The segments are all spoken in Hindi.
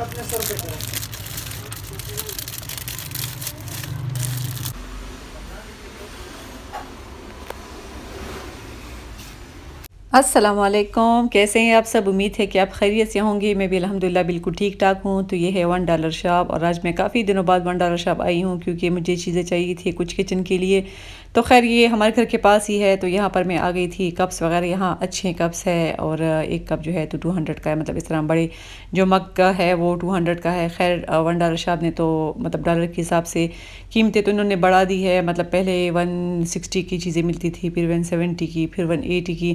अपने सर पे करो असलम कैसे हैं आप सब उम्मीद है कि आप खैरियत से होंगे मैं भी अलहमदिल्ला बिल्कुल ठीक ठाक हूँ तो ये है वन डॉलर शॉप और आज मैं काफ़ी दिनों बाद वन डॉलर शॉप आई हूँ क्योंकि मुझे चीज़ें चाहिए थी कुछ किचन के लिए तो खैर ये हमारे घर के पास ही है तो यहाँ पर मैं आ गई थी कप्स वगैरह यहाँ अच्छे कप्स है और एक कप जो है तो टू हंड्रेड का है मतलब इस तरह बड़े जो मग का है वो टू हंड्रेड का है खैर वन डॉलर शॉप ने तो मतलब डॉलर के हिसाब से कीमतें तो इन्होंने बढ़ा दी है मतलब पहले वन सिक्सटी की चीज़ें मिलती थी फिर वन सेवेंटी की फिर वन एटी की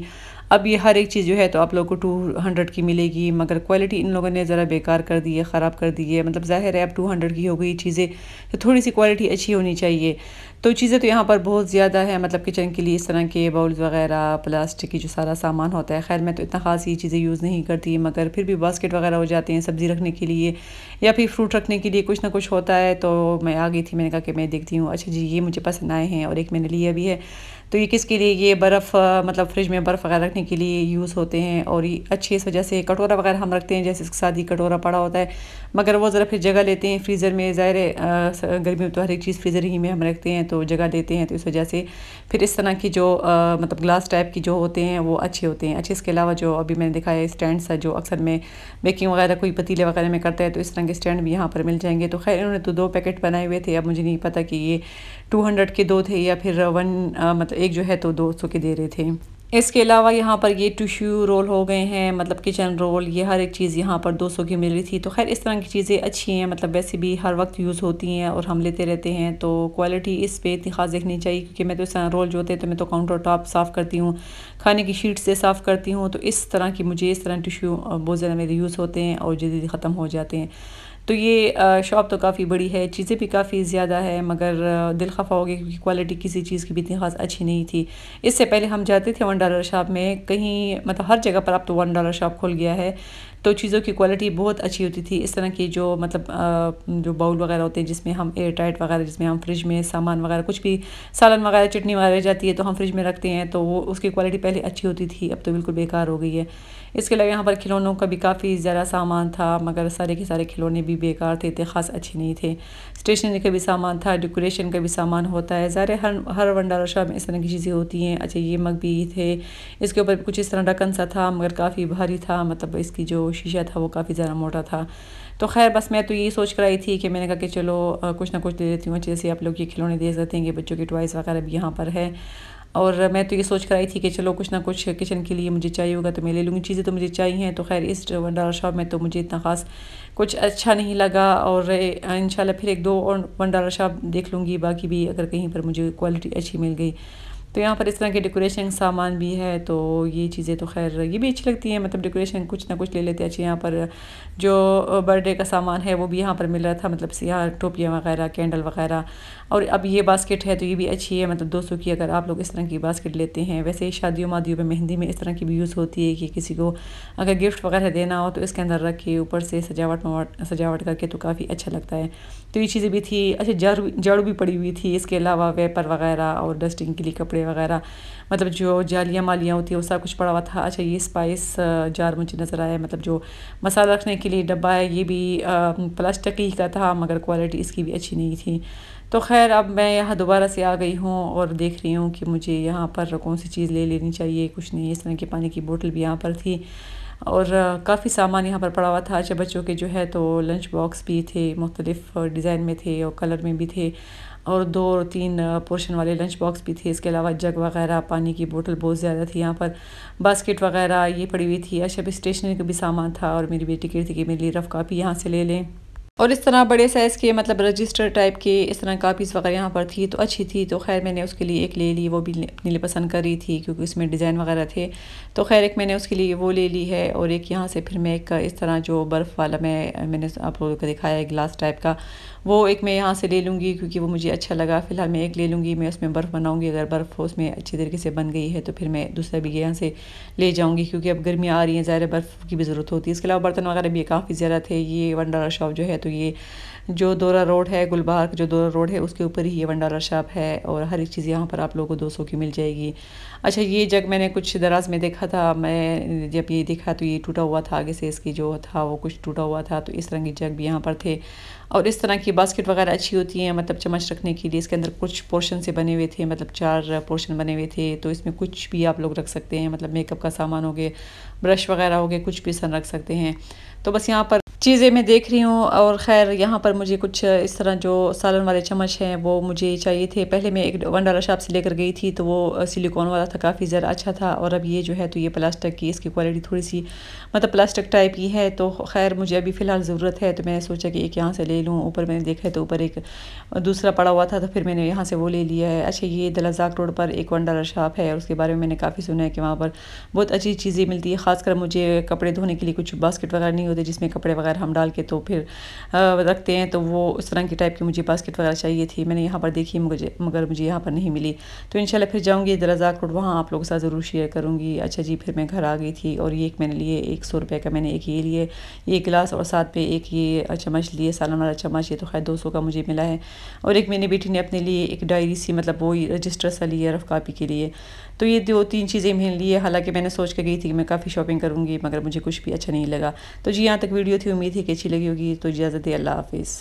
अब ये हर एक चीज़ जो है तो आप लोगों को टू हंड्रेड की मिलेगी मगर क्वालिटी इन लोगों ने ज़रा बेकार कर दी है ख़राब कर दी है मतलब ज़ाहिर है अब टू हंड्रेड की हो गई चीज़ें तो थोड़ी सी क्वालिटी अच्छी होनी चाहिए तो चीज़ें तो यहाँ पर बहुत ज़्यादा है मतलब किचन के लिए इस तरह के बाउल्स वगैरह प्लास्टिक की जो सारा सामान होता है खैर मैं तो इतना ख़ास ये चीज़ें यूज़ नहीं करती मगर फिर भी बास्केट वगैरह हो जाते हैं सब्ज़ी रखने के लिए या फिर फ्रूट रखने के लिए कुछ ना कुछ होता है तो मैं आ गई थी मैंने कहा कि मैं देखती हूँ अच्छा जी ये मुझे पसंद आए हैं और एक मैंने लिया भी है तो ये किसके लिए ये बर्फ़ मतलब फ्रिज में बर्फ़ वगैरह रखने रखने के लिए यूज़ होते हैं और ये अच्छे इस वजह से कटोरा वगैरह हम रखते हैं जैसे इसके साथ ही कटोरा पड़ा होता है मगर वो ज़रा फिर जगह लेते हैं फ्रीज़र में ज़ाहिर गर्मी में तो हर एक चीज़ फ्रीज़र ही में हम रखते हैं तो जगह लेते हैं तो इस वजह से फिर इस तरह की जो आ, मतलब ग्लास टाइप की जो होते हैं वो अच्छे होते हैं अच्छे इसके अलावा जो अभी मैंने देखा है स्टैंड सा जो अक्सर मैं बेकिंग वगैरह कोई पतीले वगैरह में करता है तो इस तरह के स्टैंड भी यहाँ पर मिल जाएंगे तो खैर इन्होंने तो दो पैकेट बनाए हुए थे अब मुझे नहीं पता कि ये टू हंड्रेड के दो थे या फिर वन मतलब एक जो है तो दो सौ के दे रहे थे इसके अलावा यहाँ पर ये टिश्यू रोल हो गए हैं मतलब किचन रोल ये हर एक चीज़ यहाँ पर 200 की मिल रही थी तो खैर इस तरह की चीज़ें अच्छी हैं मतलब वैसे भी हर वक्त यूज़ होती हैं और हम लेते रहते हैं तो क्वालिटी इस पर इतनी खास देखनी चाहिए क्योंकि मैं तो इस तरह रोल जो होते हैं तो मैं तो काउंटर टॉप साफ़ करती हूँ खाने की शीट से साफ़ करती हूँ तो इस तरह की मुझे इस तरह टिश्यू बहुत ज़्यादा मेरे यूज़ होते हैं और जल्दी ख़त्म हो जाते हैं तो ये शॉप तो काफ़ी बड़ी है चीज़ें भी काफ़ी ज़्यादा है मगर दिल खफा हो गया क्योंकि क्वालिटी किसी चीज़ की भी इतनी खास अच्छी नहीं थी इससे पहले हम जाते थे वन डॉलर शॉप में कहीं मतलब हर जगह पर अब तो वन डॉलर शॉप खुल गया है तो चीज़ों की क्वालिटी बहुत अच्छी होती थी इस तरह की जो मतलब जो बाउल वगैरह होते हैं जिसमें हम एयर टाइट वगैरह जिसमें हम फ्रिज में सामान वगैरह कुछ भी सालन वगैरह चटनी वगैरह जाती है तो हम फ्रिज में रखते हैं तो वो उसकी क्वालिटी पहले अच्छी होती थी अब तो बिल्कुल बेकार हो गई है इसके अलावा यहाँ पर खिलौनों का भी काफ़ी ज़्यादा सामान था मगर सारे के सारे खिलौने भी बेकार थे थे ख़ास अच्छे नहीं थे स्टेशनरी का भी सामान था डेकोरेशन का भी सामान होता है ज़्यादा हर हर वंडा शाह में इस तरह की चीज़ें होती हैं अच्छा ये मग भी थे इसके ऊपर कुछ इस तरह ढकन सा था मगर काफ़ी भारी था मतलब इसकी जो शीशा था वो काफ़ी ज़्यादा मोटा था तो खैर बस मैं तो यही सोच कर आई थी कि मैंने कहा कि चलो कुछ ना कुछ दे देती हूँ अच्छे से आप लोग ये खिलौने दे सकते हैं कि बच्चों की टॉयज़ वगैरह भी यहाँ पर है और मैं तो ये सोच कर आई थी कि चलो कुछ ना कुछ किचन के लिए मुझे चाहिए होगा तो मैं ले लूँगी चीज़ें तो मुझे चाहिए हैं तो खैर इस वंडारा शॉप में तो मुझे इतना ख़ास कुछ अच्छा नहीं लगा और इन फिर एक दो और वंडारा शॉप देख लूँगी बाकी भी अगर कहीं पर मुझे क्वालिटी अच्छी मिल गई तो यहाँ पर इस तरह के डेकोरेशन सामान भी है तो ये चीज़ें तो खैर ये भी अच्छी लगती हैं मतलब डेकोरेशन कुछ ना कुछ ले लेते हैं अच्छे यहाँ पर जो बर्थडे का सामान है वो भी यहाँ पर मिल रहा था मतलब सियाह टोपियाँ वगैरह कैंडल वगैरह और अब ये बास्केट है तो ये भी अच्छी है मतलब दोस्तों की अगर आप लोग इस तरह की बास्केट लेते हैं वैसे ही शादियों वादियों में मेहंदी में इस तरह की भी यूज़ होती है कि किसी को अगर गिफ्ट वगैरह देना हो तो इसके अंदर रख के ऊपर से सजावट सजावट करके तो काफ़ी अच्छा लगता है तो ये चीज़ें भी थी अच्छा जड़ जड़ भी पड़ी हुई थी इसके अलावा वेपर वगैरह और डस्टिंग के लिए कपड़े कपड़े वगैरह मतलब जो जालियाँ मालियाँ होती है वो सब कुछ पड़ा हुआ था अच्छा ये स्पाइस जार मुझे नज़र आया मतलब जो मसाला रखने के लिए डब्बा है ये भी प्लास्टिक ही का था मगर क्वालिटी इसकी भी अच्छी नहीं थी तो खैर अब मैं यहाँ दोबारा से आ गई हूँ और देख रही हूँ कि मुझे यहाँ पर कौन सी चीज़ ले लेनी चाहिए कुछ नहीं इस तरह की पानी की बोतल भी यहाँ पर थी और काफ़ी सामान यहाँ पर पड़ा हुआ था अच्छा बच्चों के जो है तो लंच बॉक्स भी थे मुख्तलिफ़ डिज़ाइन में थे और कलर में भी थे और दो और तीन पोर्शन वाले लंच बॉक्स भी थे इसके अलावा जग वगैरह पानी की बोतल बहुत ज़्यादा थी यहाँ पर बास्केट वगैरह ये पड़ी हुई थी अच्छा, भी स्टेशनरी का भी सामान था और मेरी बेटी कह रही थी कि मेरे लिए रफ़ कापी यहाँ से ले लें और इस तरह बड़े साइज़ के मतलब रजिस्टर टाइप के इस तरह कापीज़ वगैरह यहाँ पर थी तो अच्छी थी तो खैर मैंने उसके लिए एक ले ली वो भी अपने लिए पसंद कर रही थी क्योंकि उसमें डिज़ाइन वगैरह थे तो खैर एक मैंने उसके लिए वो ले ली है और एक यहाँ से फिर मैं एक इस तरह जो बर्फ़ वाला मैं मैंने आप लोगों को दिखाया है ग्लास टाइप का वो एक मैं यहाँ से ले लूँगी क्योंकि वो मुझे अच्छा लगा फ़िलहाल मैं एक ले लूँगी मैं उसमें बर्फ़ बनाऊँगी अगर बर्फ़ उसमें अच्छी तरीके से बन गई है तो फिर मैं दूसरा भी यहाँ से ले जाऊँगी क्योंकि अब गर्मियाँ आ रही हैं ज्यादा बर्फ़ की भी ज़रूरत होती है इसके अलावा बर्तन वगैरह भी काफ़ी ज़्यादा थे ये वन डॉलर शॉप जो है तो ये जो दौरा रोड है गुलबाग जो दौरा रोड है उसके ऊपर ही ये वंडाला शॉप है और हर एक चीज़ यहाँ पर आप लोगों को दो की मिल जाएगी अच्छा ये जग मैंने कुछ दराज में देखा था मैं जब ये देखा तो ये टूटा हुआ था आगे से इसकी जो था वो कुछ टूटा हुआ था तो इस तरह के जग भी यहाँ पर थे और इस तरह की बास्केट वगैरह अच्छी होती हैं मतलब चम्मच रखने के लिए इसके अंदर कुछ पोर्शन से बने हुए थे मतलब चार पोर्शन बने हुए थे तो इसमें कुछ भी आप लोग रख सकते हैं मतलब मेकअप का सामान हो गया ब्रश वगैरह हो गया कुछ भी सन रख सकते हैं तो बस यहाँ पर चीज़ें मैं देख रही हूँ और ख़ैर यहाँ पर मुझे कुछ इस तरह जो सालन वाले चम्मच हैं वो मुझे चाहिए थे पहले मैं एक वन डॉलर शॉप से लेकर गई थी तो वो सिलिकॉन वाला था काफ़ी ज़रा अच्छा था और अब ये जो है तो ये प्लास्टिक की इसकी क्वालिटी थोड़ी सी मतलब प्लास्टिक टाइप ही है तो खैर मुझे अभी फ़िलहाल ज़रूरत है तो मैंने सोचा कि एक यहाँ से ले लूँ ऊपर मैंने देखा है तो ऊपर एक दूसरा पड़ा हुआ था तो फिर मैंने यहाँ से वो ले लिया है अच्छा ये दलाजाक रोड पर एक वन डॉलर शॉप है और उसके बारे में मैंने काफ़ी सुना है कि वहाँ पर बहुत अच्छी चीज़ें मिलती है ख़ासकर मुझे कपड़े धोने के लिए कुछ बास्केट वगैरह नहीं होते जिसमें कपड़े वगैरह अगर हम डाल के तो फिर रखते हैं तो वो उस तरह की टाइप की मुझे बास्केट वगैरह चाहिए थी मैंने यहाँ पर देखी मुझे मगर मुझे यहाँ पर नहीं मिली तो इन फिर जाऊँगी दरजा कोट वहाँ आप लोगों के साथ ज़रूर शेयर करूँगी अच्छा जी फिर मैं घर आ गई थी और ये एक मैंने लिए एक सौ रुपये का मैंने एक ये लिए ये गिलास और साथ में एक ये चम्मच लिए सालन वाला चम्मच ये तो खैर दो सौ का मुझे मिला है और एक मैंने बेटी ने अपने लिए एक डायरी सी मतलब वो रजिस्टर सा लिया रफ कापी के लिए तो ये दो तीन चीज़ें मैंने लिए हालांकि मैंने सोच के गई थी कि मैं काफ़ी शॉपिंग करूँगी मगर मुझे कुछ भी अच्छा नहीं लगा तो जी यहाँ तक वीडियो थी उम्मीद है कि अच्छी लगी होगी तो इजाज़त है अल्लाह हाफिज़